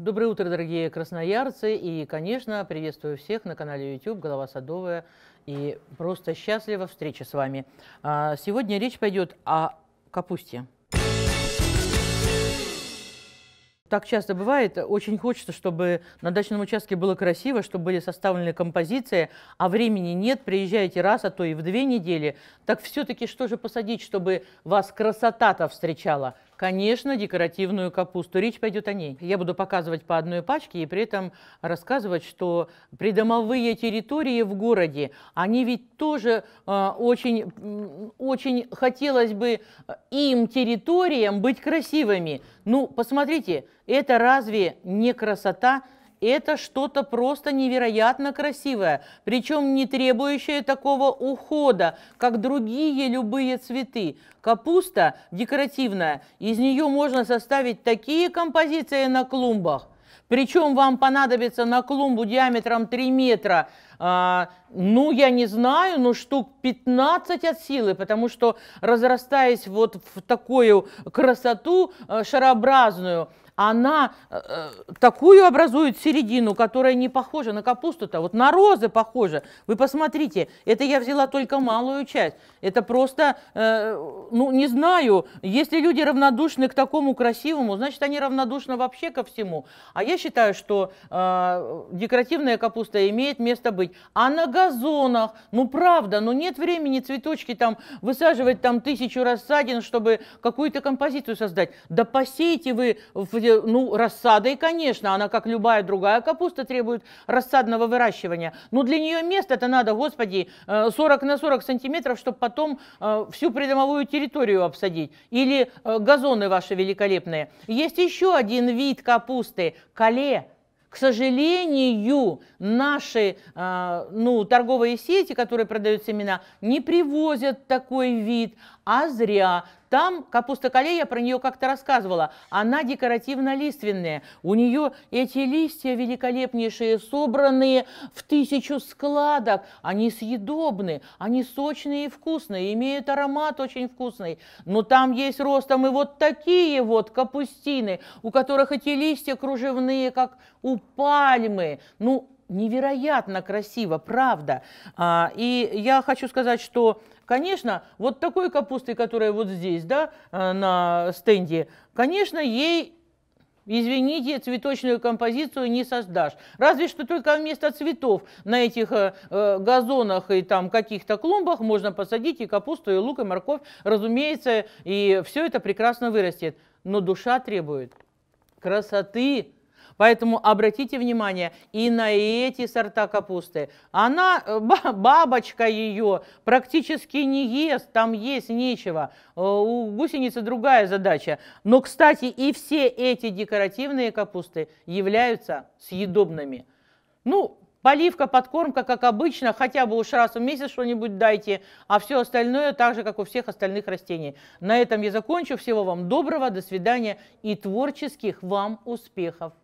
Доброе утро, дорогие красноярцы, и, конечно, приветствую всех на канале YouTube «Голова садовая» и просто счастлива встреча с вами. А, сегодня речь пойдет о капусте. Так часто бывает, очень хочется, чтобы на дачном участке было красиво, чтобы были составлены композиции, а времени нет, приезжаете раз, а то и в две недели. Так все-таки что же посадить, чтобы вас красота-то встречала – Конечно, декоративную капусту. Речь пойдет о ней. Я буду показывать по одной пачке и при этом рассказывать, что придомовые территории в городе, они ведь тоже э, очень, очень хотелось бы э, им, территориям, быть красивыми. Ну, посмотрите, это разве не красота? Это что-то просто невероятно красивое, причем не требующее такого ухода, как другие любые цветы. Капуста декоративная, из нее можно составить такие композиции на клумбах. Причем вам понадобится на клумбу диаметром 3 метра, а, ну, я не знаю, но штук 15 от силы, потому что разрастаясь вот в такую красоту э, шарообразную, она э, э, такую образует середину, которая не похожа на капусту-то, вот на розы похожа. Вы посмотрите, это я взяла только малую часть. Это просто, э, ну не знаю, если люди равнодушны к такому красивому, значит они равнодушны вообще ко всему. А я считаю, что э, декоративная капуста имеет место быть. А на газонах, ну правда, ну нет времени цветочки там высаживать там тысячу рассадин, чтобы какую-то композицию создать. Да посейте вы в Господи, ну, рассадой, конечно, она, как любая другая капуста, требует рассадного выращивания. Но для нее место это надо, Господи, 40 э, на 40 сантиметров, чтобы потом э, всю придомовую территорию обсадить. Или э, газоны ваши великолепные. Есть еще один вид капусты – кале. К сожалению, наши ну, торговые сети, которые продают семена, не привозят такой вид, а зря. Там капуста кале, я про нее как-то рассказывала, она декоративно-лиственная. У нее эти листья великолепнейшие, собранные в тысячу складок. Они съедобны, они сочные и вкусные, имеют аромат очень вкусный. Но там есть ростом и вот такие вот капустины, у которых эти листья кружевные, как у пальмы. Ну, невероятно красиво, правда. А, и я хочу сказать, что, конечно, вот такой капусты, которая вот здесь, да, э, на стенде, конечно, ей Извините, цветочную композицию не создашь. Разве что только вместо цветов на этих э, э газонах и там каких-то клумбах можно посадить и капусту, и лук, и морковь, разумеется, и все это прекрасно вырастет. Но душа требует красоты, Поэтому обратите внимание и на эти сорта капусты. Она, э, бабочка ее, практически не ест, там есть нечего. Э, у гусеницы другая задача. Но, кстати, и все эти декоративные капусты являются съедобными. Ну, Поливка, подкормка, как обычно, хотя бы уж раз в месяц что-нибудь дайте, а все остальное так же, как у всех остальных растений. На этом я закончу. Всего вам доброго, до свидания и творческих вам успехов!